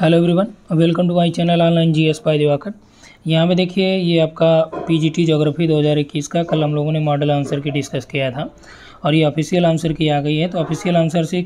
hello everyone welcome to my channel online G S पाई दिवाकर यहाँ पे देखिए ये आपका पीजीटी ज्योग्राफी 2021 का कल हम लोगों ने मॉडल आंसर की डिस्कस किया था और ये ऑफिशियल आंसर की आ गई है तो ऑफिशियल आंसर से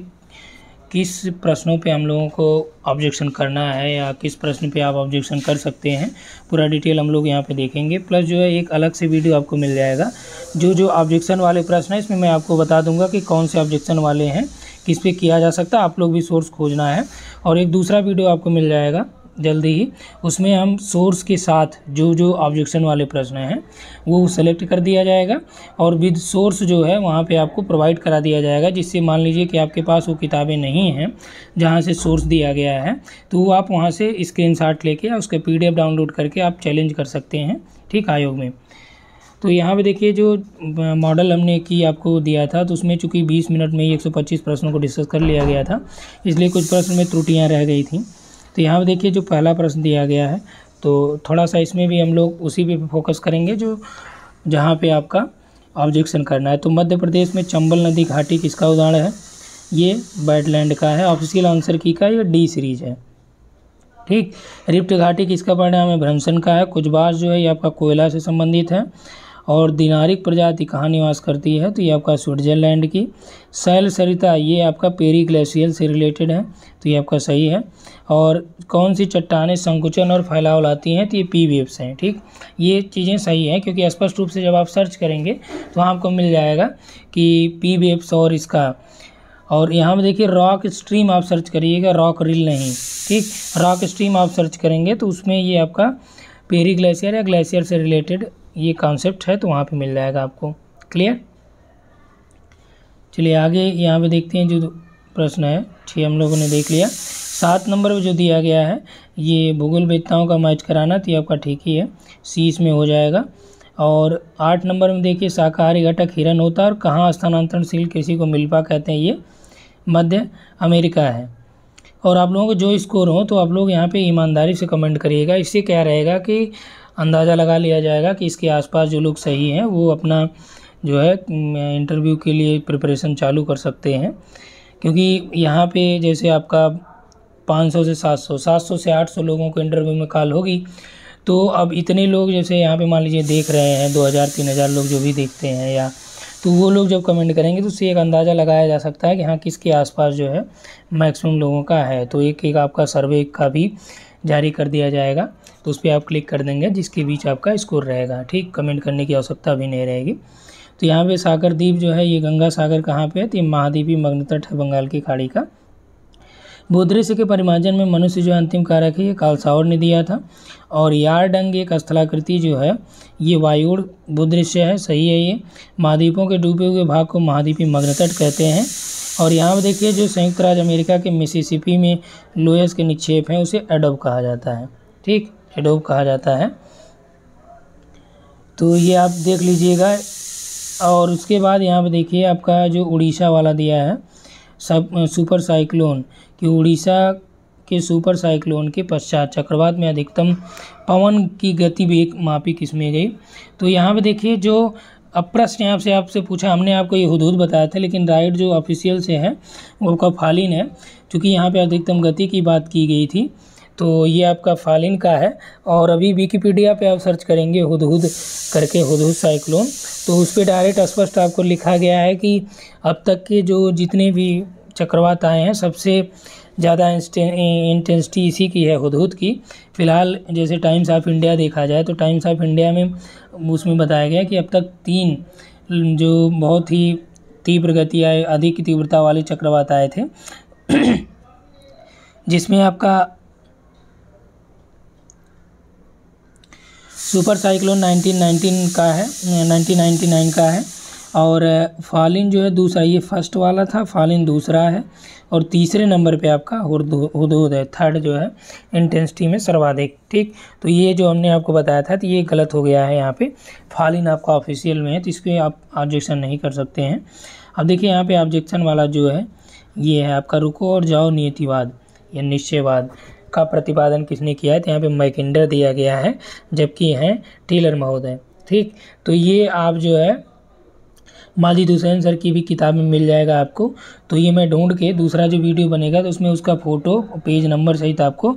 किस प्रश्नों पे हम लोगों को ऑब्जेक्शन करना है या किस प्रश्न पे आप ऑब्जेक्शन कर सकते हैं पूरा डिटेल हम लोग यहाँ पे देखेंगे प्लस जो है एक अलग से वीडियो आपको मिल जाएगा जो जो ऑब्जेक्शन वाले प्रश्न हैं इसमें मैं आपको बता दूंगा कि कौन से ऑब्जेक्शन वाले हैं किस पे किया जा सकता है आप लोग भी सोर्स खोजना है और एक दूसरा वीडियो आपको मिल जाएगा जल्दी ही उसमें हम सोर्स के साथ जो जो ऑब्जेक्शन वाले प्रश्न हैं वो सेलेक्ट कर दिया जाएगा और विद सोर्स जो है वहाँ पे आपको प्रोवाइड करा दिया जाएगा जिससे मान लीजिए कि आपके पास वो किताबें नहीं हैं जहाँ से सोर्स दिया गया है तो आप वहाँ से स्क्रीनशॉट लेके या उसका पीडीएफ डाउनलोड करके आप चैलेंज कर सकते हैं ठीक आयोग में तो यहाँ पे देखिए जो मॉडल हमने की आपको दिया था तो उसमें चूंकि 20 मिनट में ही 125 प्रश्नों को डिस्कस कर लिया गया था इसलिए कुछ प्रश्न में त्रुटियाँ रह गई थी तो यहाँ पे देखिए जो पहला प्रश्न दिया गया है तो थोड़ा सा इसमें भी हम लोग उसी पर फोकस करेंगे जो जहाँ पर आपका ऑब्जेक्शन करना है तो मध्य प्रदेश में चंबल नदी घाटी किसका उदाहरण है ये बैटलैंड का है ऑफिशियल आंसर की का ये डी सीरीज है ठीक रिप्ट घाटी किसका परिणाम है भ्रमसन का है कुछ बार जो है ये आपका कोयला से संबंधित है और दिनारिक प्रजाति कहाँ निवास करती है तो ये आपका स्विट्जरलैंड की सैल सरिता ये आपका पेरी ग्लेशियल से रिलेटेड है तो ये आपका सही है और कौन सी चट्टानें संकुचन और फैलाव लाती हैं तो ये पी वेब्स हैं ठीक ये चीज़ें सही हैं क्योंकि स्पष्ट रूप से जब आप सर्च करेंगे तो वहाँ आपको मिल जाएगा कि पी वेब्स और इसका और यहाँ पर देखिए रॉक स्ट्रीम आप सर्च करिएगा रॉक रिल नहीं ठीक रॉक स्ट्रीम आप सर्च करेंगे तो उसमें ये आपका पेरी ग्लेशियर या ग्लेशियर से रिलेटेड ये कॉन्सेप्ट है तो वहाँ पे मिल जाएगा आपको क्लियर चलिए आगे यहाँ पे देखते हैं जो प्रश्न है छः हम लोगों ने देख लिया सात नंबर में जो दिया गया है ये भूगोल वेदताओं का मैच कराना तो ये आपका ठीक ही है सी इसमें हो जाएगा और आठ नंबर में देखिए शाकाहारी घटक हिरन होता है और कहाँ स्थानांतरणशील कृषि को पा कहते हैं ये मध्य अमेरिका है और आप लोगों को जो स्कोर हो तो आप लोग यहाँ पे ईमानदारी से कमेंट करिएगा इससे क्या रहेगा कि अंदाज़ा लगा लिया जाएगा कि इसके आसपास जो लोग सही हैं वो अपना जो है इंटरव्यू के लिए प्रिपरेशन चालू कर सकते हैं क्योंकि यहाँ पे जैसे आपका 500 से 700 700 से 800 लोगों को इंटरव्यू में कॉल होगी तो अब इतने लोग जैसे यहाँ पे मान लीजिए देख रहे हैं 2000 हज़ार लोग जो भी देखते हैं या तो वो लोग जब कमेंट करेंगे तो उससे एक अंदाज़ा लगाया जा सकता है कि हाँ किसके आसपास जो है मैक्सिमम लोगों का है तो एक एक आपका सर्वे का भी जारी कर दिया जाएगा तो उस पर आप क्लिक कर देंगे जिसके बीच आपका स्कोर रहेगा ठीक कमेंट करने की आवश्यकता भी नहीं रहेगी तो यहाँ पे सागर द्वीप जो है ये गंगा सागर कहाँ पे है तो ये महाद्वीपी मग्नतट है बंगाल की खाड़ी का बोधरेसे के परिमार्जन में मनुष्य जो अंतिम कारक है ये कालसावर ने दिया था और यारडंग एक स्थलाकृति जो है ये वायुड़ बोधरेस्य है सही है ये महाद्वीपों के डूबे हुए भाग को महाद्वीपी मग्नतट कहते हैं और यहाँ पर देखिए जो संयुक्त राज्य अमेरिका के मिसिसिपी में लोयस के निक्षेप हैं उसे एडोब कहा जाता है ठीक एडोब कहा जाता है तो ये आप देख लीजिएगा और उसके बाद यहाँ पर देखिए आपका जो उड़ीसा वाला दिया है सब सुपर साइक्लोन कि उड़ीसा के सुपर साइक्लोन के पश्चात चक्रवात में अधिकतम पवन की गति भी एक मापी किस में गई तो यहाँ पे देखिए जो अब प्रश्न यहाँ से आपसे पूछा हमने आपको ये हदूद बताया था लेकिन राइट जो ऑफिशियल से है वो का फालिन है चूँकि यहाँ पे अधिकतम गति की बात की गई थी तो ये आपका फालिन का है और अभी विकीपीडिया पे आप सर्च करेंगे हुदहुद करके हुदहुद साइक्लोन तो उस पर डायरेक्ट स्पष्ट आपको लिखा गया है कि अब तक के जो जितने भी चक्रवात आए हैं सबसे ज़्यादा इंटेंसिटी इसी की है हुदहुद की फ़िलहाल जैसे टाइम्स ऑफ इंडिया देखा जाए तो टाइम्स ऑफ इंडिया में उसमें बताया गया कि अब तक तीन जो बहुत ही तीव्र गति आए अधिक तीव्रता वाले चक्रवात आए थे जिसमें आपका सुपर साइक्लोन 1919 का है 1999 का है और फ़ालिन जो है दूसरा ये फर्स्ट वाला था फ़ालिन दूसरा है और तीसरे नंबर पे आपका हदूद है थर्ड जो है इंटेंसिटी में सर्वाधिक ठीक तो ये जो हमने आपको बताया था तो ये गलत हो गया है यहाँ पे फ़ालिन आपका ऑफिशियल में है तो इसके आप ऑब्जेक्शन नहीं कर सकते हैं अब देखिए यहाँ पे ऑब्जेक्शन वाला जो है ये है आपका रुको और जाओ नियतिवाद या निश्चयवाद का प्रतिपादन किसने किया है तो यहाँ पर मैकेंडर दिया गया है जबकि हैं टीलर महोदय ठीक तो ये आप जो है माजिद हुसैन सर की भी किताब में मिल जाएगा आपको तो ये मैं ढूंढ के दूसरा जो वीडियो बनेगा तो उसमें उसका फ़ोटो पेज नंबर सहित आपको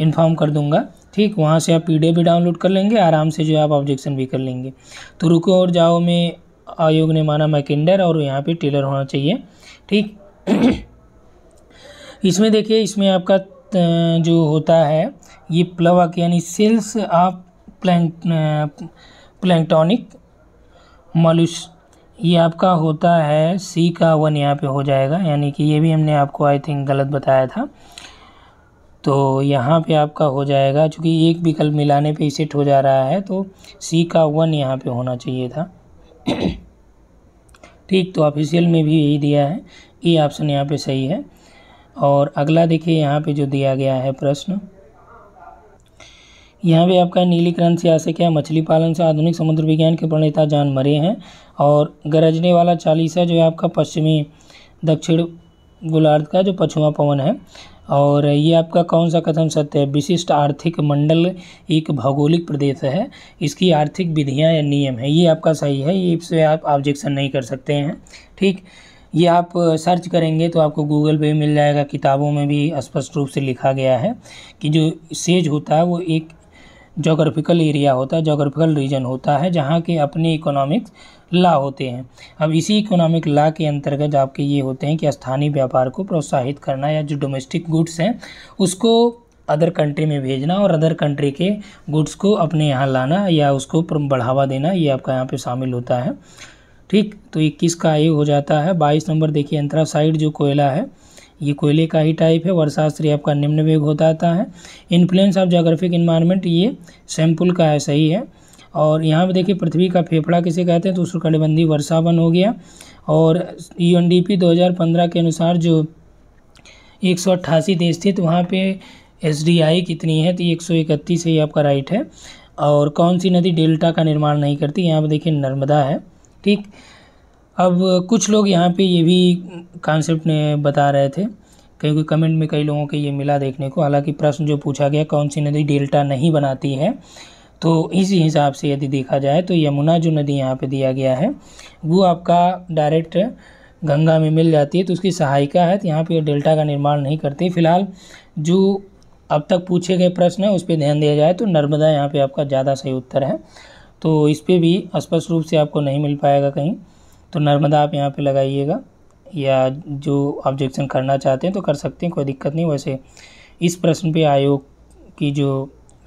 इन्फॉर्म कर दूंगा ठीक वहाँ से आप पी भी डाउनलोड कर लेंगे आराम से जो है आप ऑब्जेक्शन भी कर लेंगे तो रुको और जाओ में आयोग ने माना मैकेंडर और यहाँ पर टेलर होना चाहिए ठीक इसमें देखिए इसमें आपका जो होता है ये प्लवक यानी सेल्स ऑफ प्लैंक प्लैंकटॉनिक मलुस ये आपका होता है सी का वन यहाँ पे हो जाएगा यानी कि ये भी हमने आपको आई थिंक गलत बताया था तो यहाँ पे आपका हो जाएगा चूँकि एक विकल्प मिलाने पे सेट हो जा रहा है तो सी का वन यहाँ पे होना चाहिए था ठीक तो ऑफिशियल में भी यही दिया है ये ऑप्शन यहाँ पे सही है और अगला देखिए यहाँ पे जो दिया गया है प्रश्न यहाँ पे आपका नीलीकरण से आशय है मछली पालन से आधुनिक समुद्र विज्ञान के प्रणेता जान मरे हैं और गरजने वाला चालीसा जो है आपका पश्चिमी दक्षिण गोलार्ध का जो पछुआ पवन है और ये आपका कौन सा कथन सत्य है विशिष्ट आर्थिक मंडल एक भौगोलिक प्रदेश है इसकी आर्थिक विधियाँ या नियम है ये आपका सही है ये इससे आप ऑब्जेक्शन नहीं कर सकते हैं ठीक ये आप सर्च करेंगे तो आपको गूगल पे मिल जाएगा किताबों में भी स्पष्ट रूप से लिखा गया है कि जो सेज होता है वो एक जोग्राफिकल एरिया होता है जोग्राफिकल रीजन होता है जहाँ के अपने इकोनॉमिक ला होते हैं अब इसी इकोनॉमिक ला के अंतर्गत आपके ये होते हैं कि स्थानीय व्यापार को प्रोत्साहित करना या जो डोमेस्टिक गुड्स हैं उसको अदर कंट्री में भेजना और अदर कंट्री के गुड्स को अपने यहाँ लाना या उसको बढ़ावा देना ये आपका यहाँ पे शामिल होता है ठीक तो इक्कीस का ये हो जाता है बाईस नंबर देखिए अंतरा साइड जो कोयला है ये कोयले का ही टाइप है वर्षास्त्री आपका निम्न वेग होता आता है इन्फ्लुएंस ऑफ जोग्राफिक इन्वायरमेंट ये सैम्पल का है सही है और यहाँ पर देखिए पृथ्वी का फेफड़ा किसे कहते हैं तो उष्णकटिबंधी वर्षावन हो गया और यू एन डी पी दो हज़ार पंद्रह के अनुसार जो एक सौ अट्ठासी देश थे तो वहाँ पर एस डी आई कितनी है तो एक सौ इकतीस ही आपका राइट है और कौन सी नदी डेल्टा का निर्माण नहीं करती यहाँ पर देखिए नर्मदा है ठीक अब कुछ लोग यहाँ पे ये भी कॉन्सेप्ट ने बता रहे थे कोई कमेंट में कई लोगों के ये मिला देखने को हालांकि प्रश्न जो पूछा गया कौन सी नदी डेल्टा नहीं बनाती है तो इसी हिसाब से यदि देखा जाए तो यमुना जो नदी यहाँ पे दिया गया है वो आपका डायरेक्ट गंगा में मिल जाती है तो उसकी सहायिका है तो यहाँ पर डेल्टा का निर्माण नहीं करती फिलहाल जो अब तक पूछे गए प्रश्न है उस पर ध्यान दिया जाए तो नर्मदा यहाँ पर आपका ज़्यादा सही उत्तर है तो इस पर भी स्पष्ट रूप से आपको नहीं मिल पाएगा कहीं तो नर्मदा आप यहाँ पे लगाइएगा या जो ऑब्जेक्शन करना चाहते हैं तो कर सकते हैं कोई दिक्कत नहीं वैसे इस प्रश्न पे आयोग की जो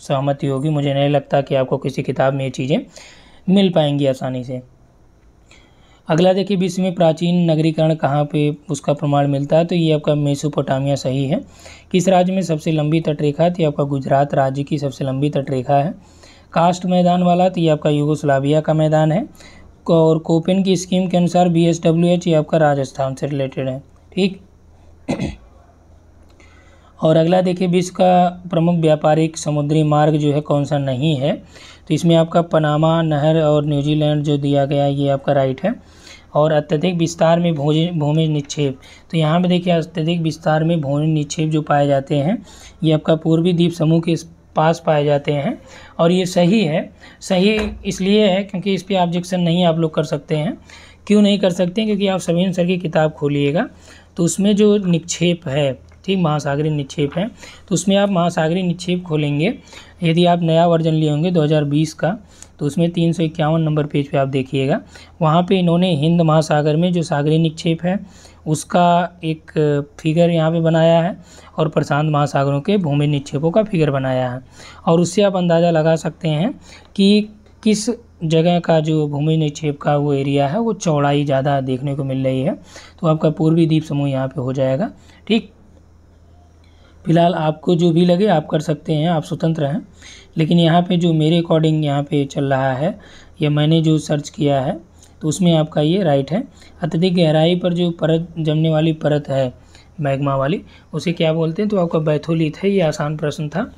सहमति होगी मुझे नहीं लगता कि आपको किसी किताब में ये चीज़ें मिल पाएंगी आसानी से अगला देखिए विश्व में प्राचीन नगरीकरण कहाँ पे उसका प्रमाण मिलता है तो ये आपका मेसोपोटामिया सही है किस राज्य में सबसे लंबी तटरेखा तो ये आपका गुजरात राज्य की सबसे लंबी तटरेखा है कास्ट मैदान वाला तो ये आपका यूगोस्लाविया का मैदान है और कोपिन की स्कीम के अनुसार बी एस डब्ल्यू एच ये आपका राजस्थान से रिलेटेड है ठीक और अगला देखिए विश्व का प्रमुख व्यापारिक समुद्री मार्ग जो है कौन सा नहीं है तो इसमें आपका पनामा नहर और न्यूजीलैंड जो दिया गया है ये आपका राइट है और अत्यधिक विस्तार में भोजन भूमि निक्षेप तो यहाँ पे देखिए अत्यधिक विस्तार में भूमि निक्षेप जो पाए जाते हैं ये आपका पूर्वी द्वीप समूह के पास पाए जाते हैं और ये सही है सही इसलिए है क्योंकि इस पर ऑब्जेक्शन नहीं आप लोग कर सकते हैं क्यों नहीं कर सकते क्योंकि आप सभी सर की किताब खोलिएगा तो उसमें जो निक्षेप है ठीक महासागरी निक्षेप है तो उसमें आप महासागरी निक्षेप खोलेंगे यदि आप नया वर्जन लिए होंगे 2020 का तो उसमें तीन सौ इक्यावन नंबर पेज पे आप देखिएगा वहाँ पे इन्होंने हिंद महासागर में जो सागरी निक्षेप है उसका एक फिगर यहाँ पे बनाया है और प्रशांत महासागरों के भूमि निक्षेपों का फिगर बनाया है और उससे आप अंदाज़ा लगा सकते हैं कि किस जगह का जो भूमि निक्षेप का वो एरिया है वो चौड़ाई ज़्यादा देखने को मिल रही है तो आपका पूर्वी द्वीप समूह यहाँ पर हो जाएगा ठीक फिलहाल आपको जो भी लगे आप कर सकते हैं आप स्वतंत्र हैं लेकिन यहाँ पे जो मेरे अकॉर्डिंग यहाँ पे चल रहा है या मैंने जो सर्च किया है तो उसमें आपका ये राइट है अत्यधिक गहराई पर जो परत जमने वाली परत है मैग्मा वाली उसे क्या बोलते हैं तो आपका बैथोलीथ है ये आसान प्रश्न था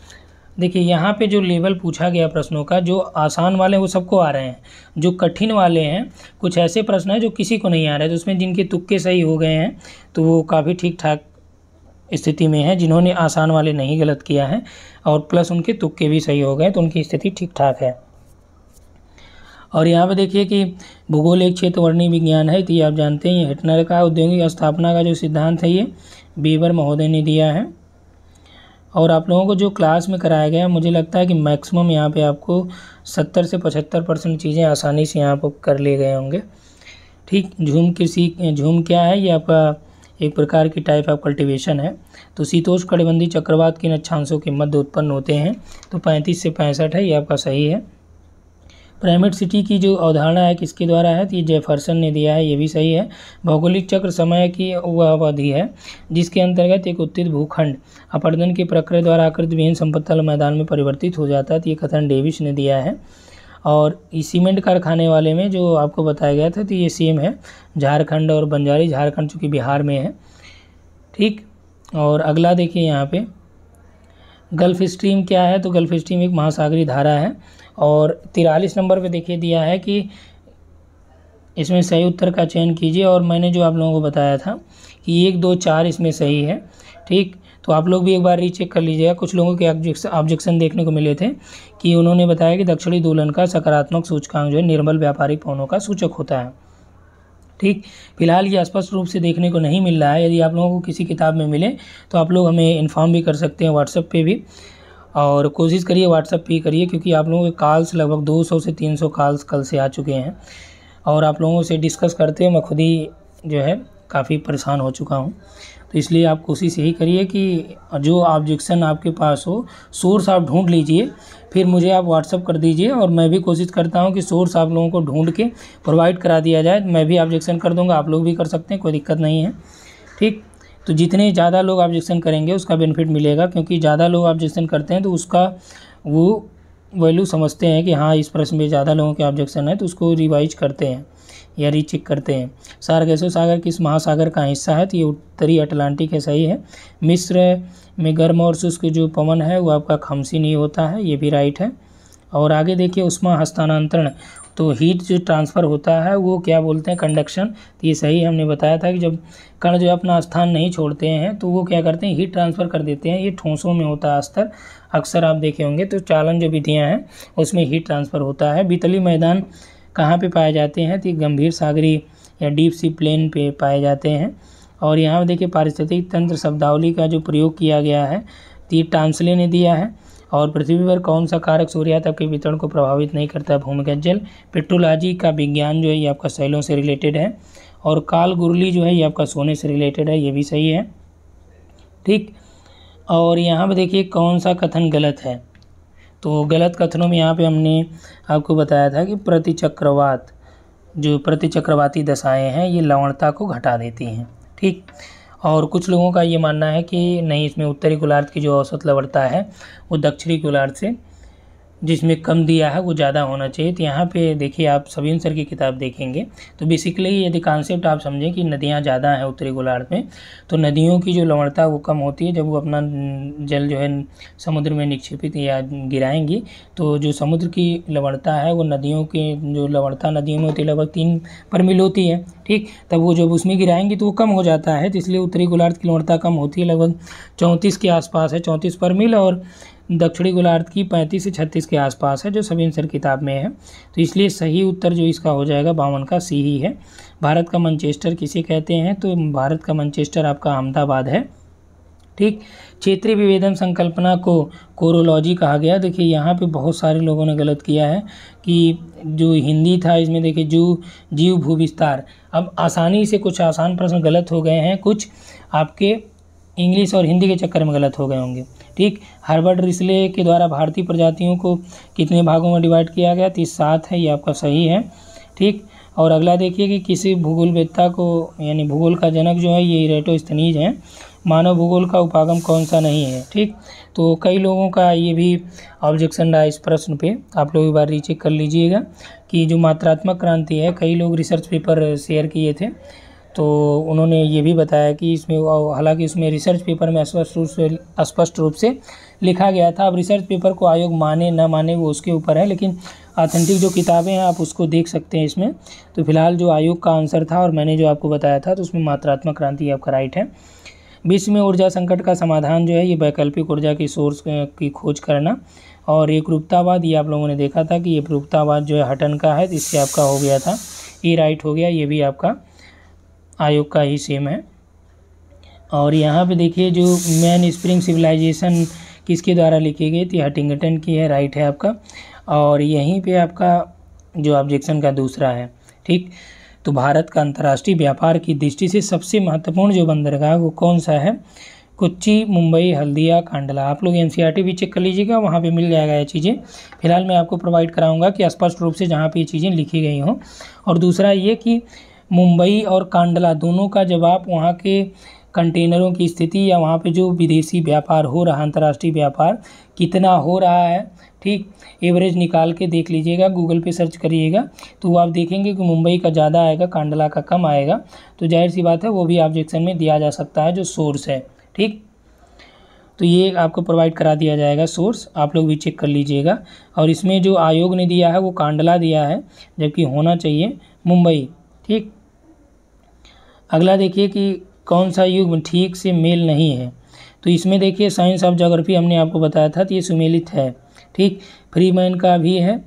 देखिए यहाँ पे जो लेवल पूछा गया प्रश्नों का जो आसान वाले हैं वो सबको आ रहे हैं जो कठिन वाले हैं कुछ ऐसे प्रश्न हैं जो किसी को नहीं आ रहे तो उसमें जिनके तुक्के सही हो गए हैं तो वो काफ़ी ठीक ठाक स्थिति में है जिन्होंने आसान वाले नहीं गलत किया है और प्लस उनके तुक्के भी सही हो गए तो उनकी स्थिति ठीक ठाक है और यहाँ पे देखिए कि भूगोल एक क्षेत्र वर्णी विज्ञान है तो ये आप जानते हैं हिटनर का औद्योगिक स्थापना का जो सिद्धांत है ये बीबर महोदय ने दिया है और आप लोगों को जो क्लास में कराया गया है मुझे लगता है कि मैक्सिमम यहाँ पे आपको सत्तर से पचहत्तर परसेंट चीज़ें आसानी से यहाँ पर कर लिए गए होंगे ठीक झूम कृषि झूम क्या है ये आपका एक प्रकार की टाइप ऑफ कल्टिवेशन है तो शीतोष कड़बंदी चक्रवात किन अक्षांशों के मध्य उत्पन्न होते हैं तो पैंतीस से पैंसठ है ये आपका सही है प्राइमेट सिटी की जो अवधारणा है किसके द्वारा है तो ये जेफरसन ने दिया है ये भी सही है भौगोलिक चक्र समय की वह अवधि है जिसके अंतर्गत एक उत्तित भूखंड अपर्दन की प्रक्रिया द्वारा आकृत विहीन संपत्तल मैदान में परिवर्तित हो जाता है तो ये कथन डेविस ने दिया है और इस सीमेंट कारखाने वाले में जो आपको बताया गया था तो ये सेम है झारखंड और बंजारी झारखंड चूँकि बिहार में है ठीक और अगला देखिए यहाँ पे गल्फ़ स्ट्रीम क्या है तो गल्फ़ स्ट्रीम एक महासागरी धारा है और तिरालीस नंबर पे देखिए दिया है कि इसमें सही उत्तर का चयन कीजिए और मैंने जो आप लोगों को बताया था कि एक दो चार इसमें सही है ठीक तो आप लोग भी एक बार रीचेक कर लीजिएगा कुछ लोगों के ऑब्जेक्शन देखने को मिले थे कि उन्होंने बताया कि दक्षिणी दुल्हन का सकारात्मक सूचकांक जो है निर्मल व्यापारिक पौनों का सूचक होता है ठीक फिलहाल ये स्पष्ट रूप से देखने को नहीं मिल रहा है यदि आप लोगों को किसी किताब में मिले तो आप लोग हमें इन्फॉर्म भी कर सकते हैं व्हाट्सएप पे भी और कोशिश करिए व्हाट्सएप पे करिए क्योंकि आप लोगों के कॉल्स लगभग 200 से 300 कॉल्स कल से आ चुके हैं और आप लोगों से डिस्कस करते हुए मैं खुद ही जो है काफ़ी परेशान हो चुका हूँ तो इसलिए आप कोशिश यही करिए कि जो ऑब्जेक्शन आपके पास हो सोर्स आप ढूंढ लीजिए फिर मुझे आप व्हाट्सअप कर दीजिए और मैं भी कोशिश करता हूँ कि सोर्स आप लोगों को ढूंढ के प्रोवाइड करा दिया जाए मैं भी ऑब्जेक्शन कर दूँगा आप लोग भी कर सकते हैं कोई दिक्कत नहीं है ठीक तो जितने ज़्यादा लोग ऑब्जेक्शन करेंगे उसका बेनिफिट मिलेगा क्योंकि ज़्यादा लोग ऑब्जेक्शन करते हैं तो उसका वो वैल्यू समझते हैं कि हाँ इस प्रश्न में ज़्यादा लोगों के ऑब्जेक्शन है तो उसको रिवाइज करते हैं या रीचेक करते हैं सार सागर किस महासागर का हिस्सा है तो ये उत्तरी अटलांटिक है सही है मिस्र में गर्म और शुष्क जो पवन है वो आपका खमसी नहीं होता है ये भी राइट है और आगे देखिए उष्मा हस्तांतरण तो हीट जो ट्रांसफ़र होता है वो क्या बोलते हैं कंडक्शन तो ये सही हमने बताया था कि जब कण जो अपना स्थान नहीं छोड़ते हैं तो वो क्या करते हैं हीट ट्रांसफ़र कर देते हैं ये ठोसों में होता है स्तर अक्सर आप देखे होंगे तो चालन जो विधियाँ हैं उसमें हीट ट्रांसफ़र होता है बीतली मैदान कहाँ पर पाए जाते हैं तो गंभीर सागरी या डीप सी प्लेन पर पाए जाते हैं और यहाँ देखिए पारिस्थितिक तंत्र शब्दावली का जो प्रयोग किया गया है तो ये टांसले ने दिया है और पृथ्वी पर कौन सा कारक सूर्यातप के वितरण को प्रभावित नहीं करता भूमिगत जल पेट्रोलॉजी का विज्ञान जो है ये आपका सैलों से रिलेटेड है और काल गुरली जो है ये आपका सोने से रिलेटेड है ये भी सही है ठीक और यहाँ पर देखिए कौन सा कथन गलत है तो गलत कथनों में यहाँ पे हमने आपको बताया था कि प्रतिचक्रवात जो प्रतिचक्रवाती दशाएं हैं ये लवणता को घटा देती हैं ठीक और कुछ लोगों का ये मानना है कि नहीं इसमें उत्तरी गोलार्ध की जो औसत लवणता है वो दक्षिणी गोलार्ध से जिसमें कम दिया है वो ज़्यादा होना चाहिए तो यहाँ पे देखिए आप सभी सर की किताब देखेंगे तो बेसिकली यदि कॉन्सेप्ट आप समझें कि नदियाँ ज़्यादा हैं उत्तरी गोलार्ध में तो नदियों की जो लवणता वो कम होती है जब वो अपना जल जो है समुद्र में निक्षेपित या गिराएंगी तो जो समुद्र की लवणता है वो नदियों की जो लवणता नदियों में होती है लगभग तीन पर मिल होती है ठीक तब वो जब उसमें गिराएंगी तो वो कम हो जाता है तो इसलिए उत्तरी गोलार्ध की लवणता कम होती है लगभग चौंतीस के आसपास है चौंतीस पर मिल और दक्षिणी गोलार्ध की पैंतीस से छत्तीस के आसपास है जो सभी आंसर किताब में है तो इसलिए सही उत्तर जो इसका हो जाएगा बावन का सी ही है भारत का मंचेस्टर किसे कहते हैं तो भारत का मंचेस्टर आपका अहमदाबाद है ठीक क्षेत्रीय विभेदन संकल्पना को कोरोलॉजी कहा गया देखिए यहाँ पे बहुत सारे लोगों ने गलत किया है कि जो हिंदी था इसमें देखिए जू जीव भू विस्तार अब आसानी से कुछ आसान प्रश्न गलत हो गए हैं कुछ आपके इंग्लिश और हिंदी के चक्कर में गलत हो गए होंगे ठीक हार्वर्ड रिसले के द्वारा भारतीय प्रजातियों को कितने भागों में डिवाइड किया गया तो सात है ये आपका सही है ठीक और अगला देखिए कि किसी भूगोलवेत्ता को यानी भूगोल का जनक जो है ये स्तनीज हैं मानव भूगोल का उपागम कौन सा नहीं है ठीक तो कई लोगों का ये भी ऑब्जेक्शन रहा इस प्रश्न पे आप लोग एक बार रीचेक कर लीजिएगा कि जो मात्रात्मक क्रांति है कई लोग रिसर्च पेपर शेयर किए थे तो उन्होंने ये भी बताया कि इसमें हालांकि इसमें रिसर्च पेपर में स्पष्ट रूप से स्पष्ट रूप से लिखा गया था अब रिसर्च पेपर को आयोग माने ना माने वो उसके ऊपर है लेकिन ऑथेंटिक जो किताबें हैं आप उसको देख सकते हैं इसमें तो फिलहाल जो आयोग का आंसर था और मैंने जो आपको बताया था तो उसमें मात्रात्मक क्रांति आपका राइट है विश्व में ऊर्जा संकट का समाधान जो है ये वैकल्पिक ऊर्जा के सोर्स की खोज करना और एक रूपतावाद ये आप लोगों ने देखा था कि ये रूपतावाद जो है हटन का है इससे आपका हो गया था ये राइट हो गया ये भी आपका आयोग का ही सेम है और यहाँ पे देखिए जो मैन स्प्रिंग सिविलाइजेशन किसके द्वारा लिखी गई थी हटिंगटन की है राइट है आपका और यहीं पे आपका जो ऑब्जेक्शन का दूसरा है ठीक तो भारत का अंतर्राष्ट्रीय व्यापार की दृष्टि से सबसे महत्वपूर्ण जो बंदरगाह वो कौन सा है कुच्ची मुंबई हल्दिया कांडला आप लोग एन e भी चेक कर लीजिएगा वहाँ पे मिल जाएगा ये चीज़ें फिलहाल मैं आपको प्रोवाइड कराऊंगा कि स्पष्ट रूप से जहाँ पे ये चीज़ें लिखी गई हों और दूसरा ये कि मुंबई और कांडला दोनों का जब आप वहाँ के कंटेनरों की स्थिति या वहाँ पे जो विदेशी व्यापार हो रहा अंतर्राष्ट्रीय व्यापार कितना हो रहा है ठीक एवरेज निकाल के देख लीजिएगा गूगल पे सर्च करिएगा तो आप देखेंगे कि मुंबई का ज़्यादा आएगा कांडला का कम आएगा तो जाहिर सी बात है वो भी ऑब्जेक्शन में दिया जा सकता है जो सोर्स है ठीक तो ये आपको प्रोवाइड करा दिया जाएगा सोर्स आप लोग भी चेक कर लीजिएगा और इसमें जो आयोग ने दिया है वो कांडला दिया है जबकि होना चाहिए मुंबई ठीक अगला देखिए कि कौन सा युग्म ठीक से मेल नहीं है तो इसमें देखिए साइंस ऑफ जोग्राफी हमने आपको बताया था तो ये सुमेलित है ठीक फ्रीमैन का भी है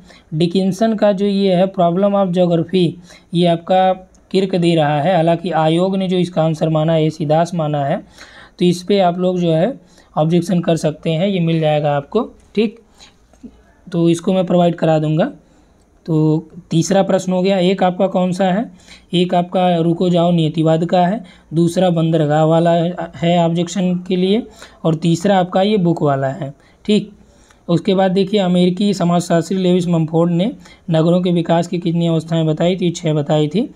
डिकिंसन का जो ये है प्रॉब्लम ऑफ जोग्राफी ये आपका किर्क दे रहा है हालांकि आयोग ने जो इसका आंसर माना है सिदास माना है तो इस पर आप लोग जो है ऑब्जेक्शन कर सकते हैं ये मिल जाएगा आपको ठीक तो इसको मैं प्रोवाइड करा दूँगा तो तीसरा प्रश्न हो गया एक आपका कौन सा है एक आपका रुको जाओ नियतिवाद का है दूसरा बंदरगाह वाला है ऑब्जेक्शन के लिए और तीसरा आपका ये बुक वाला है ठीक उसके बाद देखिए अमेरिकी समाजशास्त्री लेविस मम्फोर्ड ने नगरों के विकास की कितनी अवस्थाएं बताई थी छः बताई थी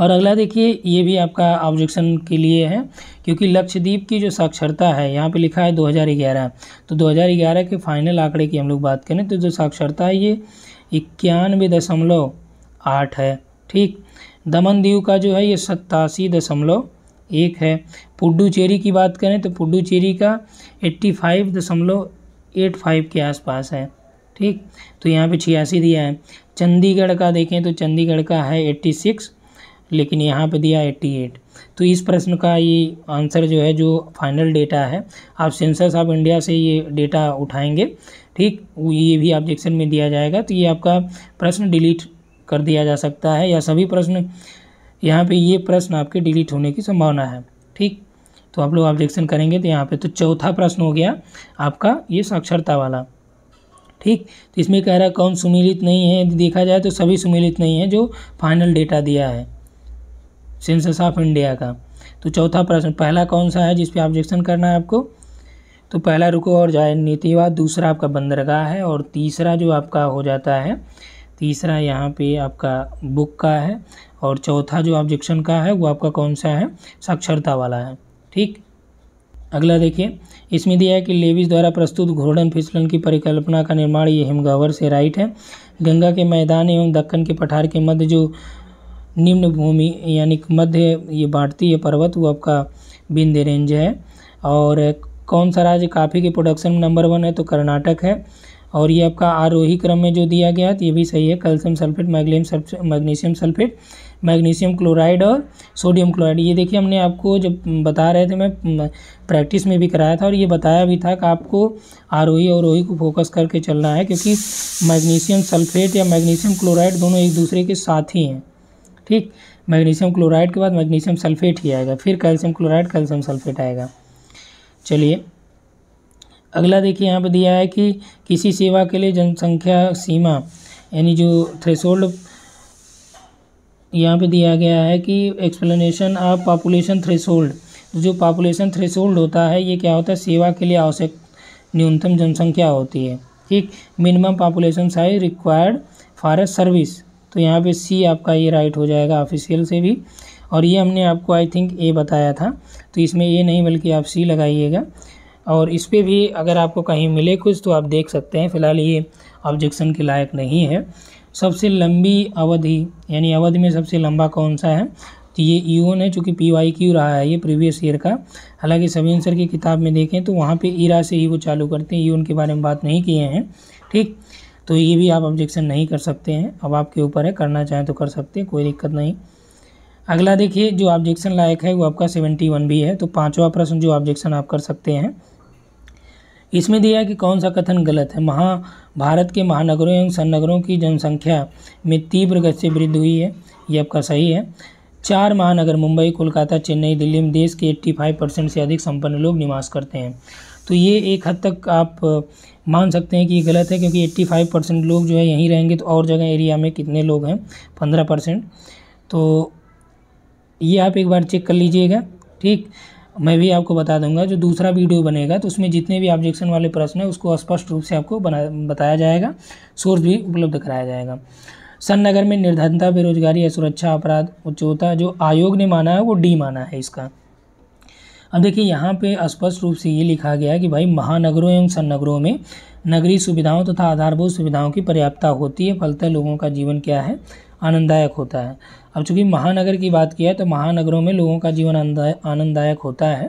और अगला देखिए ये भी आपका ऑब्जेक्शन के लिए है क्योंकि लक्षद्वीप की जो साक्षरता है यहाँ पे लिखा है 2011 तो 2011 के फाइनल आंकड़े की हम लोग बात करें तो जो साक्षरता है ये इक्यानवे दशमलव आठ है ठीक दमन दीव का जो है ये सत्तासी दशमलव एक है पुडुचेरी की बात करें तो पुडुचेरी का एट्टी फाइव दशमलव एट फाइव के आसपास है ठीक तो यहाँ पे छियासी दिया है चंडीगढ़ का देखें तो चंडीगढ़ का है एट्टी सिक्स लेकिन यहाँ पे दिया एट्टी एट तो इस प्रश्न का ये आंसर जो है जो फाइनल डेटा है आप सेंसस ऑफ इंडिया से ये डेटा उठाएंगे ठीक ये भी ऑब्जेक्शन में दिया जाएगा तो ये आपका प्रश्न डिलीट कर दिया जा सकता है या सभी प्रश्न यहाँ पे ये प्रश्न आपके डिलीट होने की संभावना है ठीक तो आप लोग ऑब्जेक्शन करेंगे तो यहाँ पे तो चौथा प्रश्न हो गया आपका ये साक्षरता वाला ठीक तो इसमें कह रहा है कौन सुमिलित नहीं है देखा जाए तो सभी सुमिलित नहीं है जो फाइनल डेटा दिया है सेंसस ऑफ इंडिया का तो चौथा प्रश्न पहला कौन सा है जिस ऑब्जेक्शन करना है आपको तो पहला रुको और जाए नीतिवाद दूसरा आपका बंदरगाह है और तीसरा जो आपका हो जाता है तीसरा यहाँ पे आपका बुक का है और चौथा जो ऑब्जेक्शन का है वो आपका कौन सा है साक्षरता वाला है ठीक अगला देखिए इसमें दिया है कि लेविस द्वारा प्रस्तुत घोड़न फिसलन की परिकल्पना का निर्माण ये हिमगावर से राइट है गंगा के मैदान एवं दक्कन के पठार के मध्य जो निम्न भूमि यानी मध्य ये बांटती है पर्वत वो आपका बिंद रेंज है और कौन सा राज्य काफ़ी के प्रोडक्शन में नंबर वन है तो कर्नाटक है और ये आपका आरोही क्रम में जो दिया गया है तो ये भी सही है calcium sulphate magnesium magnesium sulphate magnesium chloride और सोडियम क्लोराइड ये देखिए हमने आपको जब बता रहे थे मैं प्रैक्टिस में भी कराया था और ये बताया भी था कि आपको आरोही और रोही को फोकस करके चलना है क्योंकि मैग्नीशियम सल्फेट या मैग्नीशियम क्लोराइड दोनों एक दूसरे के साथ ही हैं ठीक मैग्नीशियम क्लोराइड के बाद मैग्नीशियम सल्फेट ही आएगा फिर कैल्शियम क्लोराइड कैल्शियम सल्फेट आएगा चलिए अगला देखिए यहाँ पर दिया है कि किसी सेवा के लिए जनसंख्या सीमा यानी जो थ्रेशोल्ड यहाँ पे दिया गया है कि एक्सप्लेनेशन ऑफ पॉपुलेशन थ्रेशोल्ड जो पॉपुलेशन थ्रेशोल्ड होता है ये क्या होता है सेवा के लिए आवश्यक न्यूनतम जनसंख्या होती है ठीक minimum population size required for service तो यहाँ पे सी आपका ये राइट हो जाएगा ऑफिशियल से भी और ये हमने आपको आई थिंक ए बताया था तो इसमें ए नहीं बल्कि आप सी लगाइएगा और इस पर भी अगर आपको कहीं मिले कुछ तो आप देख सकते हैं फ़िलहाल ये ऑब्जेक्शन के लायक नहीं है सबसे लंबी अवधि यानी अवधि में सबसे लंबा कौन सा है तो ये ईओन e है चूँकि पी वाई क्यू रहा है ये प्रीवियस ईयर का हालांकि सभी आंसर की किताब में देखें तो वहाँ पे ईरा e से ही वो चालू करते हैं ईओन e के बारे में बात नहीं किए हैं ठीक तो ये भी आप ऑब्जेक्शन नहीं कर सकते हैं अब आपके ऊपर है करना चाहें तो कर सकते हैं कोई दिक्कत नहीं अगला देखिए जो ऑब्जेक्शन लायक है वो आपका सेवेंटी वन भी है तो पाँचवा प्रश्न जो ऑब्जेक्शन आप कर सकते हैं इसमें दिया है कि कौन सा कथन गलत है महा भारत के महानगरों एवं सन्नगरों की जनसंख्या में तीव्र गति से वृद्धि हुई है ये आपका सही है चार महानगर मुंबई कोलकाता चेन्नई दिल्ली में देश के फाइव परसेंट से अधिक संपन्न लोग निवास करते हैं तो ये एक हद तक आप मान सकते हैं कि ये गलत है क्योंकि 85 परसेंट लोग जो है यहीं रहेंगे तो और जगह एरिया में कितने लोग हैं 15 परसेंट तो ये आप एक बार चेक कर लीजिएगा ठीक मैं भी आपको बता दूंगा जो दूसरा वीडियो बनेगा तो उसमें जितने भी ऑब्जेक्शन वाले प्रश्न हैं उसको स्पष्ट रूप से आपको बना बताया जाएगा सोर्स भी उपलब्ध कराया जाएगा सन नगर में निर्धनता बेरोजगारी असुरक्षा अपराध उच्चता जो आयोग ने माना है वो डी माना है इसका अब देखिए यहाँ पे स्पष्ट रूप से ये लिखा गया है कि भाई महानगरों एवं सन्नगरों में नगरीय सुविधाओं तथा आधारभूत सुविधाओं की पर्याप्तता होती है फलतः लोगों का जीवन क्या है आनंददायक होता है अब चूँकि महानगर की बात किया है तो महानगरों में लोगों का जीवन आनंददायक होता है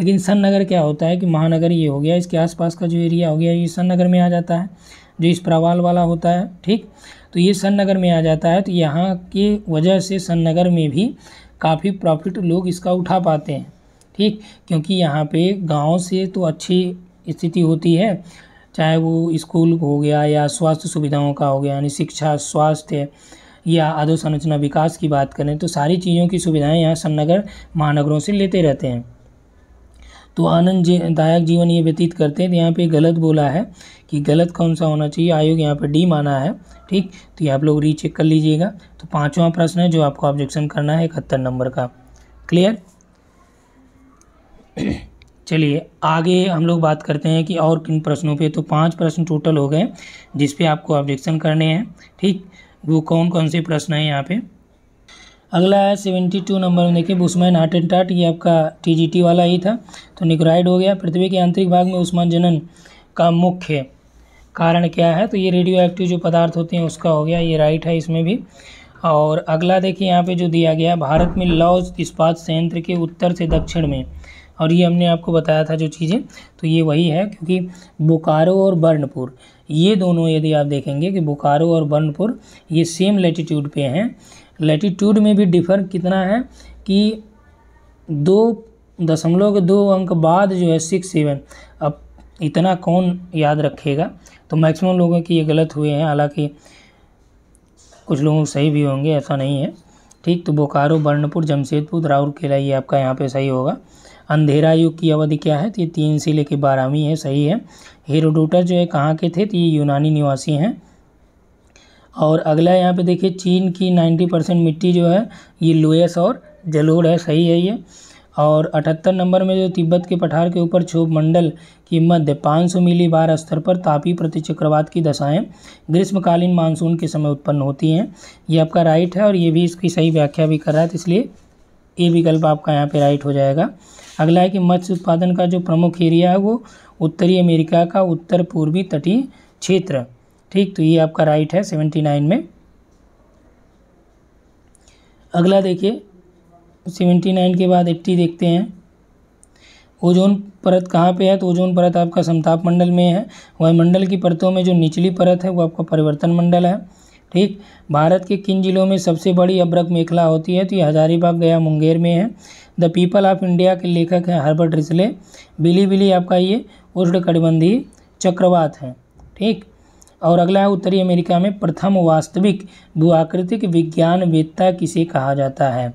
लेकिन सन्नगर नगर क्या होता है कि महानगर ये हो गया इसके आसपास का जो एरिया हो गया ये सन्नगर नगर में आ जाता है जो इस प्रवाल वाला होता है ठीक तो ये सन्नगर नगर में आ जाता है तो यहाँ की वजह से सन्नगर नगर में भी काफ़ी प्रॉफिट लोग इसका उठा पाते हैं ठीक क्योंकि यहाँ पे गांव से तो अच्छी स्थिति होती है चाहे वो स्कूल हो गया या स्वास्थ्य सुविधाओं का हो गया यानी शिक्षा स्वास्थ्य या अधोसंरचना विकास की बात करें तो सारी चीज़ों की सुविधाएं यहाँ समनगर महानगरों से लेते रहते हैं तो आनंद जी, दायक जीवन ये व्यतीत करते हैं तो यहाँ पे गलत बोला है कि गलत कौन सा होना चाहिए आयोग यहाँ पे डी माना है ठीक तो ये आप लोग रीचेक कर लीजिएगा तो पाँचवा प्रश्न है जो आपको ऑब्जेक्शन करना है इकहत्तर नंबर का क्लियर चलिए आगे हम लोग बात करते हैं कि और किन प्रश्नों पे तो पांच प्रश्न टोटल हो गए जिस पे आपको ऑब्जेक्शन करने हैं ठीक वो कौन कौन से प्रश्न हैं यहाँ पे अगला है सेवेंटी टू नंबर में देखिए बुस्मैन हार्ट एंड टाट ये आपका टीजीटी वाला ही था तो निकोराइड हो गया पृथ्वी के आंतरिक भाग में उस्मान जनन का मुख्य कारण क्या है तो ये रेडियो एक्टिव जो पदार्थ होते हैं उसका हो गया ये राइट है इसमें भी और अगला देखिए यहाँ पे जो दिया गया भारत में लौज इस्पात संयंत्र के उत्तर से दक्षिण में और ये हमने आपको बताया था जो चीज़ें तो ये वही है क्योंकि बोकारो और बर्नपुर ये दोनों यदि आप देखेंगे कि बोकारो और बर्नपुर ये सेम लेटीट्यूड पे हैं लेटीट्यूड में भी डिफर कितना है कि दो दशमलव के दो अंक बाद जो है सिक्स सेवन अब इतना कौन याद रखेगा तो मैक्सिमम लोगों के ये गलत हुए हैं हालांकि कुछ लोग सही भी होंगे ऐसा नहीं है ठीक तो बोकारो बर्णपुर जमशेदपुर राउरकेला ये आपका यहाँ पे सही होगा अंधेरा युग की अवधि क्या है तो ये तीन से लेके बारहवीं है सही है हेरोडोटस जो है कहाँ के थे तो ये यूनानी निवासी हैं और अगला यहाँ पे देखिए चीन की नाइन्टी परसेंट मिट्टी जो है ये लोयस और जलोड़ है सही है ये और अठहत्तर नंबर में जो तिब्बत के पठार के ऊपर क्षोभ मंडल की मध्य पाँच सौ मिली बार स्तर पर तापी प्रति चक्रवात की दशाएँ ग्रीष्मकालीन मानसून के समय उत्पन्न होती हैं ये आपका राइट है और ये भी इसकी सही व्याख्या भी कर रहा है तो इसलिए ये विकल्प आपका यहाँ पे राइट हो जाएगा अगला है कि मत्स्य उत्पादन का जो प्रमुख एरिया है वो उत्तरी अमेरिका का उत्तर पूर्वी तटीय क्षेत्र ठीक तो ये आपका राइट है सेवेंटी नाइन में अगला देखिए सेवेंटी नाइन के बाद एट्टी देखते हैं ओजोन परत कहाँ पे है तो ओजोन परत आपका समताप मंडल में है वायुमंडल की परतों में जो निचली परत है वो आपका परिवर्तन मंडल है ठीक भारत के किन जिलों में सबसे बड़ी अब्रक मेखला होती है तो ये हजारीबाग गया मुंगेर में है द पीपल ऑफ इंडिया के लेखक हैं हर्बर्ट रिसले बिली बिली आपका ये उष्णकटिबंधीय चक्रवात है ठीक और अगला है उत्तरी अमेरिका में प्रथम वास्तविक भूआकृतिक वेत्ता किसे कहा जाता है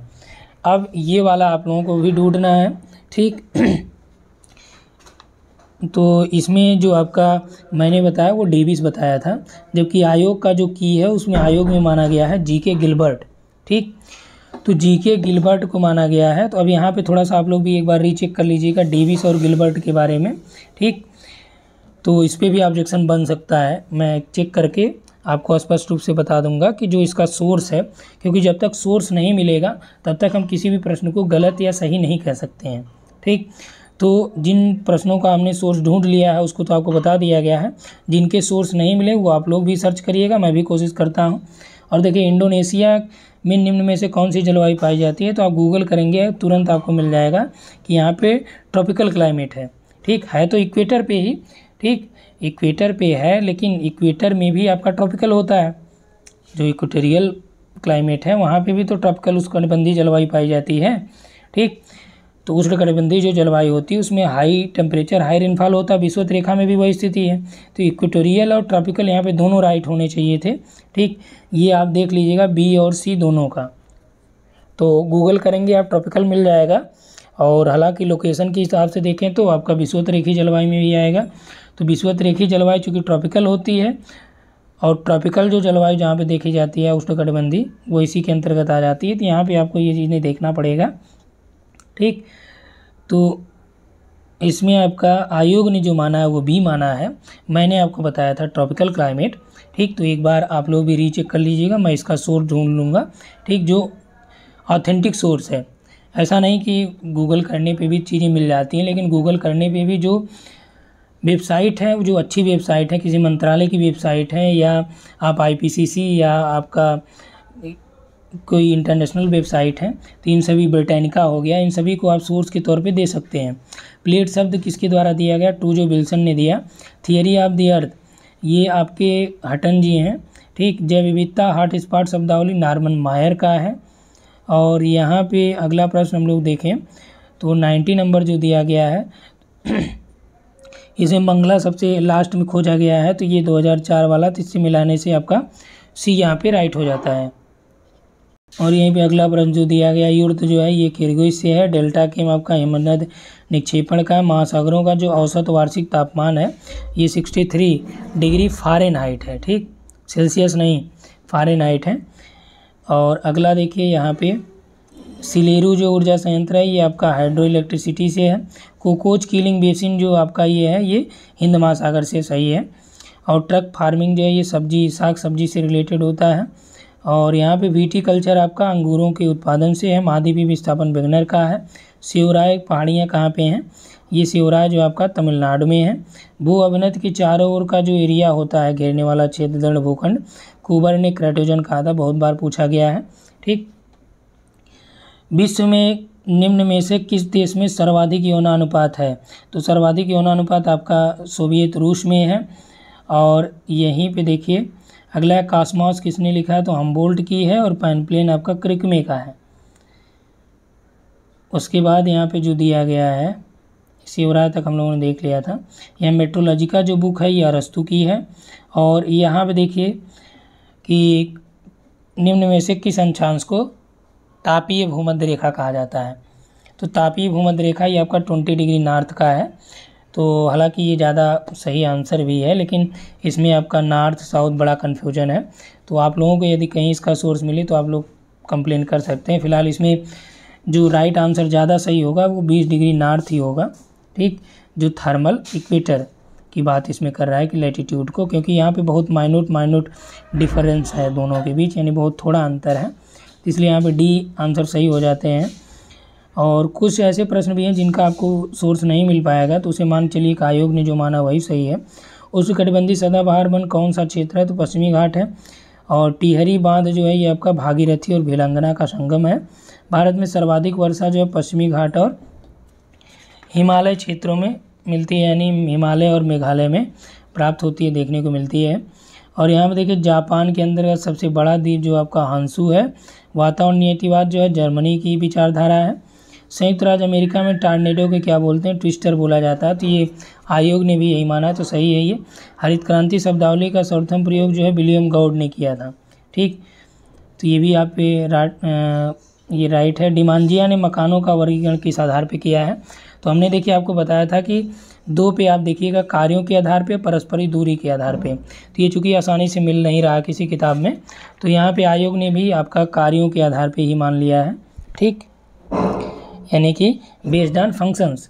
अब ये वाला आप लोगों को भी ढूंढना है ठीक तो इसमें जो आपका मैंने बताया वो डेविस बताया था जबकि आयोग का जो की है उसमें आयोग में माना गया है जी के गिलबर्ट ठीक तो जी के गिलबर्ट को माना गया है तो अब यहाँ पे थोड़ा सा आप लोग भी एक बार रीचेक कर लीजिएगा डेविस और गिलबर्ट के बारे में ठीक तो इस पर भी ऑब्जेक्शन बन सकता है मैं चेक करके आपको स्पष्ट रूप से बता दूंगा कि जो इसका सोर्स है क्योंकि जब तक सोर्स नहीं मिलेगा तब तक हम किसी भी प्रश्न को गलत या सही नहीं कह सकते हैं ठीक तो जिन प्रश्नों का हमने सोर्स ढूंढ लिया है उसको तो आपको बता दिया गया है जिनके सोर्स नहीं मिले वो आप लोग भी सर्च करिएगा मैं भी कोशिश करता हूँ और देखिए इंडोनेशिया में निम्न में से कौन सी जलवायु पाई जाती है तो आप गूगल करेंगे तुरंत आपको मिल जाएगा कि यहाँ पे ट्रॉपिकल क्लाइमेट है ठीक है तो इक्वेटर पे ही ठीक इक्वेटर पे है लेकिन इक्वेटर में भी आपका ट्रॉपिकल होता है जो इक्वेटोरियल क्लाइमेट है वहाँ पर भी तो ट्रॉपिकल उसकबंदी जलवायु पाई जाती है ठीक तो उष्णकटिबंधीय जो जलवायु होती है उसमें हाई टेम्परेचर हाई रेनफॉल होता है विश्वत रेखा में भी वही स्थिति है तो इक्वेटोरियल और ट्रॉपिकल यहाँ पे दोनों राइट होने चाहिए थे ठीक ये आप देख लीजिएगा बी और सी दोनों का तो गूगल करेंगे आप ट्रॉपिकल मिल जाएगा और हालांकि लोकेशन के हिसाब से देखें तो आपका विश्वत रेखी जलवायु में भी आएगा तो विश्वत रेखी जलवायु चूँकि ट्रॉपिकल होती है और ट्रॉपिकल जो जलवायु जहाँ पर देखी जाती है उष्णकटिबंधी वो इसी के अंतर्गत आ जाती है तो यहाँ पर आपको ये चीज़ नहीं देखना पड़ेगा ठीक तो इसमें आपका आयोग ने जो माना है वो बी माना है मैंने आपको बताया था ट्रॉपिकल क्लाइमेट ठीक तो एक बार आप लोग भी रीचेक कर लीजिएगा मैं इसका सोर्स ढूंढ लूँगा ठीक जो ऑथेंटिक सोर्स है ऐसा नहीं कि गूगल करने पे भी चीज़ें मिल जाती हैं लेकिन गूगल करने पे भी जो वेबसाइट है जो अच्छी वेबसाइट है किसी मंत्रालय की वेबसाइट है या आप आई या आपका कोई इंटरनेशनल वेबसाइट है तो इन सभी ब्रिटेनिका हो गया इन सभी को आप सोर्स के तौर पे दे सकते हैं प्लेट शब्द किसके द्वारा दिया गया टू जो विल्सन ने दिया थियरी ऑफ द अर्थ ये आपके हटन जी हैं ठीक जैव विविधता हार्ट स्पॉट शब्दावली नार्मन मायर का है और यहाँ पे अगला प्रश्न हम लोग देखें तो नाइन्टी नंबर जो दिया गया है इसे मंगला सबसे लास्ट में खोजा गया है तो ये दो वाला तो इससे मिलाने से आपका सी यहाँ पर राइट हो जाता है और यहीं पे अगला प्रश्न जो दिया गया युद्ध तो जो है ये किरगिज से है डेल्टा के आपका हिमनद निक्षेपण का महासागरों का जो औसत वार्षिक तापमान है ये सिक्सटी थ्री डिग्री फारेनहाइट है ठीक सेल्सियस नहीं फारेनहाइट है और अगला देखिए यहाँ पे सिलेरू जो ऊर्जा संयंत्र है ये आपका हाइड्रो इलेक्ट्रिसिटी से है कोकोच कीलिंग बेसिन जो आपका ये है ये हिंद महासागर से सही है और ट्रक फार्मिंग जो है ये सब्जी साग सब्जी से रिलेटेड होता है और यहाँ पे कल्चर आपका अंगूरों के उत्पादन से है महादेवी विस्थापन बिगनर का है शिवराय पहाड़ियाँ कहाँ पे हैं ये शिवराय जो आपका तमिलनाडु में है भू अभिनत के चारों ओर का जो एरिया होता है घेरने वाला दृढ़ भूखंड कुबर ने क्रैटोजन कहा था बहुत बार पूछा गया है ठीक विश्व में निम्न में से किस देश में सर्वाधिक यौनानुपात है तो सर्वाधिक यौनानुपात आपका सोवियत रूस में है और यहीं पे देखिए अगला है कास्मॉस किसने लिखा है तो हम बोल्ट की है और प्लेन आपका क्रिकमे का है उसके बाद यहाँ पे जो दिया गया है शिवराय तक हम लोगों ने देख लिया था यह मेट्रोलॉजी का जो बुक है यह अरस्तु की है और यहाँ पे देखिए कि निम्न में से किस अंशांश को तापीय भूमध्य रेखा कहा जाता है तो तापीय भूमध्य रेखा ये आपका ट्वेंटी डिग्री नॉर्थ का है तो हालांकि ये ज़्यादा सही आंसर भी है लेकिन इसमें आपका नॉर्थ साउथ बड़ा कन्फ्यूजन है तो आप लोगों को यदि कहीं इसका सोर्स मिले तो आप लोग कंप्लेन कर सकते हैं फिलहाल इसमें जो राइट आंसर ज़्यादा सही होगा वो बीस डिग्री नॉर्थ ही होगा ठीक जो थर्मल इक्वेटर की बात इसमें कर रहा है कि लेटीट्यूड को क्योंकि यहाँ पे बहुत माइनूट माइनूट डिफरेंस है दोनों के बीच यानी बहुत थोड़ा अंतर है इसलिए यहाँ पे डी आंसर सही हो जाते हैं और कुछ ऐसे प्रश्न भी हैं जिनका आपको सोर्स नहीं मिल पाएगा तो उसे मान चलिए कि आयोग ने जो माना वही सही है उष्णकटिबंधीय सदाबहार वन कौन सा क्षेत्र है तो पश्चिमी घाट है और टिहरी बांध जो है ये आपका भागीरथी और भेलंगना का संगम है भारत में सर्वाधिक वर्षा जो है पश्चिमी घाट और हिमालय क्षेत्रों में मिलती है यानी हिमालय और मेघालय में प्राप्त होती है देखने को मिलती है और यहाँ पर देखिए जापान के अंदर सबसे बड़ा द्वीप जो आपका हांसू है वातावरण नियतिवाद जो है जर्मनी की विचारधारा है संयुक्त राज्य अमेरिका में टार्नेडो के क्या बोलते हैं ट्विस्टर बोला जाता है तो ये आयोग ने भी यही माना तो सही है ये हरित क्रांति शब्दावली का सर्वप्रथम प्रयोग जो है विलियम गौड ने किया था ठीक तो ये भी आप ये राइट है डिमांजिया ने मकानों का वर्गीकरण किस आधार पर किया है तो हमने देखिए आपको बताया था कि दो पे आप देखिएगा कार्यों के आधार पे परस्परी दूरी के आधार पे तो ये चूंकि आसानी से मिल नहीं रहा किसी किताब में तो यहाँ पे आयोग ने भी आपका कार्यों के आधार पे ही मान लिया है ठीक यानी कि बेस्ड ऑन फंक्शंस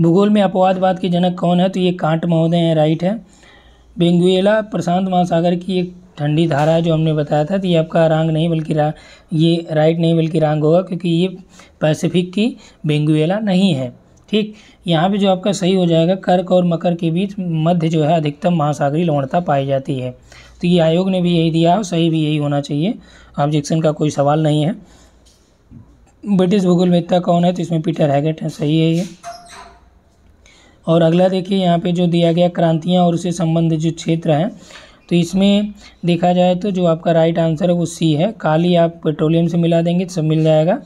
भूगोल में अपवादवाद के जनक कौन है तो ये कांट महोदय हैं राइट है बेंगुएला प्रशांत महासागर की एक ठंडी धारा है जो हमने बताया था तो ये आपका रांग नहीं बल्कि रा ये राइट नहीं बल्कि रंग होगा क्योंकि ये पैसिफिक की बेंगुएला नहीं है ठीक यहाँ पे जो आपका सही हो जाएगा कर्क और मकर के बीच मध्य जो है अधिकतम महासागरी लवणता पाई जाती है तो ये आयोग ने भी यही दिया और सही भी यही होना चाहिए ऑब्जेक्शन का कोई सवाल नहीं है ब्रिटिश भूगोल वेत्ता कौन है तो इसमें पीटर हैगेट है सही है ये और अगला देखिए यहाँ पे जो दिया गया क्रांतियाँ और उससे संबंधित जो क्षेत्र हैं तो इसमें देखा जाए तो जो आपका राइट आंसर है वो सी है काली आप पेट्रोलियम से मिला देंगे तो सब मिल जाएगा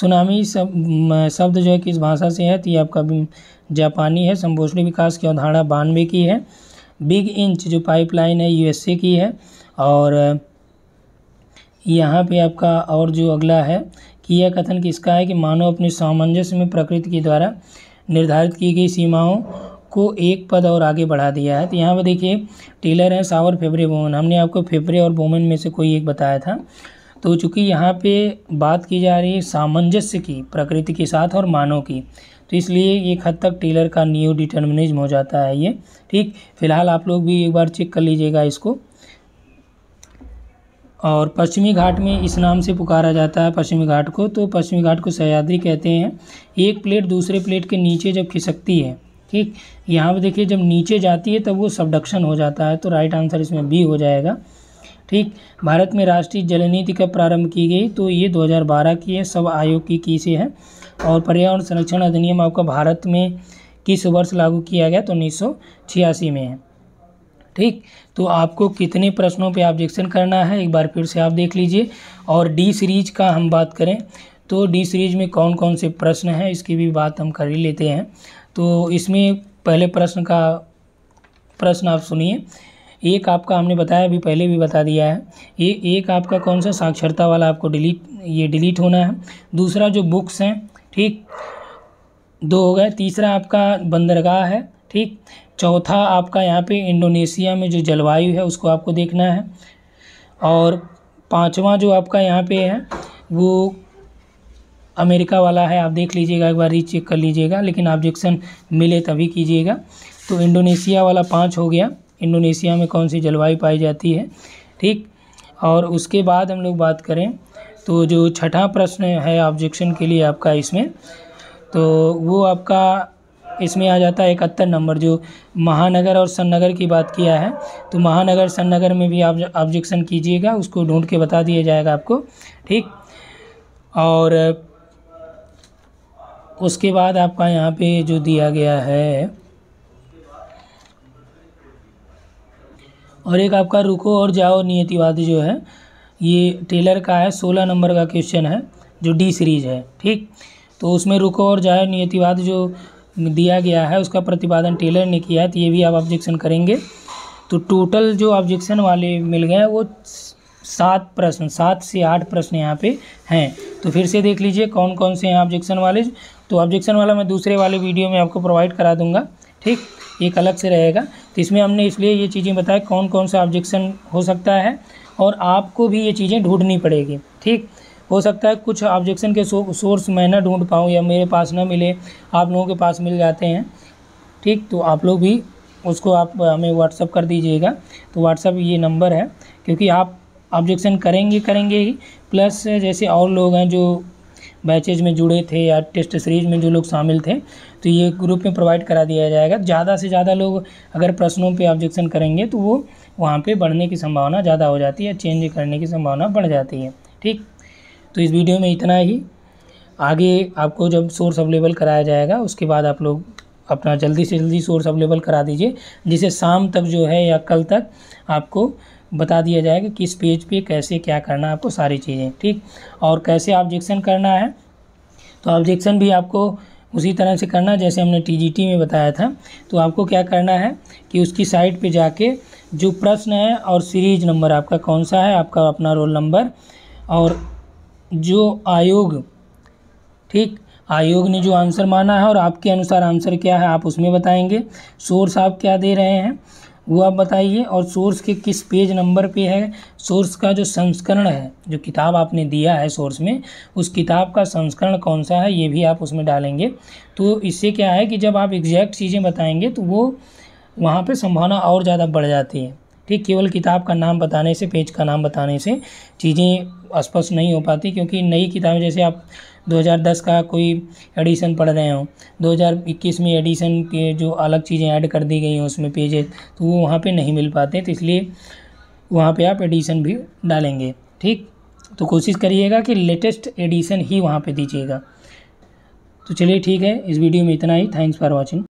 सुनामी सब शब्द जो है किस भाषा से है तो ये आपका जापानी है संभोषणी विकास की अवधारणा बानवे की है बिग इंच जो पाइपलाइन है यूएसए की है और यहाँ पे आपका और जो अगला है कि यह कथन किसका है कि मानव अपने सामंजस्य में प्रकृति के द्वारा निर्धारित की गई सीमाओं को एक पद और आगे बढ़ा दिया है तो यहाँ पर देखिए टेलर हैं सावर फेबरे वोमन हमने आपको फेबरे और वोमन में से कोई एक बताया था तो चूँकि यहाँ पे बात की जा रही है सामंजस्य की प्रकृति के साथ और मानव की तो इसलिए एक हद तक टेलर का न्यू डिटर्मिनिज्म हो जाता है ये ठीक फिलहाल आप लोग भी एक बार चेक कर लीजिएगा इसको और पश्चिमी घाट में इस नाम से पुकारा जाता है पश्चिमी घाट को तो पश्चिमी घाट को सह्याद्री कहते हैं एक प्लेट दूसरे प्लेट के नीचे जब खिसकती है ठीक यहाँ पर देखिए जब नीचे जाती है तब वो सबडक्शन हो जाता है तो राइट आंसर इसमें बी हो जाएगा ठीक भारत में राष्ट्रीय जल नीति कब प्रारंभ की गई तो ये 2012 की है सब आयोग की की से है और पर्यावरण संरक्षण अधिनियम आपका भारत में किस वर्ष लागू किया गया तो उन्नीस में है ठीक तो आपको कितने प्रश्नों पे ऑब्जेक्शन करना है एक बार फिर से आप देख लीजिए और डी सीरीज का हम बात करें तो डी सीरीज में कौन कौन से प्रश्न हैं इसकी भी बात हम कर ही लेते हैं तो इसमें पहले प्रश्न का प्रश्न आप सुनिए एक आपका हमने बताया अभी पहले भी बता दिया है ये एक आपका कौन सा साक्षरता वाला आपको डिलीट ये डिलीट होना है दूसरा जो बुक्स हैं ठीक दो हो गए तीसरा आपका बंदरगाह है ठीक चौथा आपका यहाँ पे इंडोनेशिया में जो जलवायु है उसको आपको देखना है और पांचवा जो आपका यहाँ पे है वो अमेरिका वाला है आप देख लीजिएगा एक बार री चेक कर लीजिएगा लेकिन ऑब्जेक्शन मिले तभी कीजिएगा तो इंडोनेशिया वाला पाँच हो गया इंडोनेशिया में कौन सी जलवायु पाई जाती है ठीक और उसके बाद हम लोग बात करें तो जो छठा प्रश्न है ऑब्जेक्शन के लिए आपका इसमें तो वो आपका इसमें आ जाता है इकहत्तर नंबर जो महानगर और सन्नगर की बात किया है तो महानगर सन्नगर में भी आप ऑब्जेक्शन कीजिएगा उसको ढूंढ के बता दिया जाएगा आपको ठीक और उसके बाद आपका यहाँ पे जो दिया गया है और एक आपका रुको और जाओ नियतिवाद जो है ये टेलर का है सोलह नंबर का क्वेश्चन है जो डी सीरीज है ठीक तो उसमें रुको और जाओ नियतिवाद जो दिया गया है उसका प्रतिपादन टेलर ने किया है तो ये भी आप ऑब्जेक्शन करेंगे तो टोटल जो ऑब्जेक्शन वाले मिल गए हैं वो सात प्रश्न सात से आठ प्रश्न यहाँ पे हैं तो फिर से देख लीजिए कौन कौन से हैं ऑब्जेक्शन वाले तो ऑब्जेक्शन वाला मैं दूसरे वाले वीडियो में आपको प्रोवाइड करा दूंगा ठीक एक अलग से रहेगा तो इसमें हमने इसलिए ये चीज़ें बताया कौन कौन सा ऑब्जेक्शन हो सकता है और आपको भी ये चीज़ें ढूंढनी पड़ेगी ठीक हो सकता है कुछ ऑब्जेक्शन के सोर्स मैं ना ढूंढ पाऊँ या मेरे पास ना मिले आप लोगों के पास मिल जाते हैं ठीक तो आप लोग भी उसको आप हमें व्हाट्सअप कर दीजिएगा तो व्हाट्सअप ये नंबर है क्योंकि आप ऑब्जेक्शन करेंगे करेंगे ही प्लस जैसे और लोग हैं जो बैचेज में जुड़े थे या टेस्ट सीरीज में जो लोग शामिल थे तो ये ग्रुप में प्रोवाइड करा दिया जाएगा ज़्यादा से ज़्यादा लोग अगर प्रश्नों पे ऑब्जेक्शन करेंगे तो वो वहाँ पे बढ़ने की संभावना ज़्यादा हो जाती है चेंज करने की संभावना बढ़ जाती है ठीक तो इस वीडियो में इतना ही आगे आपको जब सोर्स अवेलेबल कराया जाएगा उसके बाद आप लोग अपना जल्दी से जल्दी सोर्स अवेलेबल करा दीजिए जिसे शाम तक जो है या कल तक आपको बता दिया जाएगा किस पेज पे कैसे क्या करना है आपको सारी चीज़ें ठीक और कैसे ऑब्जेक्शन करना है तो ऑब्जेक्शन भी आपको उसी तरह से करना है जैसे हमने टीजीटी में बताया था तो आपको क्या करना है कि उसकी साइट पे जाके जो प्रश्न है और सीरीज नंबर आपका कौन सा है आपका अपना रोल नंबर और जो आयोग ठीक आयोग ने जो आंसर माना है और आपके अनुसार आंसर क्या है आप उसमें बताएंगे सोर्स आप क्या दे रहे हैं वो आप बताइए और सोर्स के किस पेज नंबर पे है सोर्स का जो संस्करण है जो किताब आपने दिया है सोर्स में उस किताब का संस्करण कौन सा है ये भी आप उसमें डालेंगे तो इससे क्या है कि जब आप एग्जैक्ट चीज़ें बताएंगे तो वो वहाँ पे संभावना और ज़्यादा बढ़ जाती है ठीक केवल किताब का नाम बताने से पेज का नाम बताने से चीज़ें स्पष्ट नहीं हो पाती क्योंकि नई किताबें जैसे आप 2010 का कोई एडिशन पढ़ रहे हो 2021 में एडिशन के जो अलग चीज़ें ऐड कर दी गई हैं उसमें पेजेस तो वो वहाँ पर नहीं मिल पाते तो इसलिए वहाँ पर आप एडिशन भी डालेंगे ठीक तो कोशिश करिएगा कि लेटेस्ट एडिशन ही वहाँ पर दीजिएगा तो चलिए ठीक है इस वीडियो में इतना ही थैंक्स फॉर वॉचिंग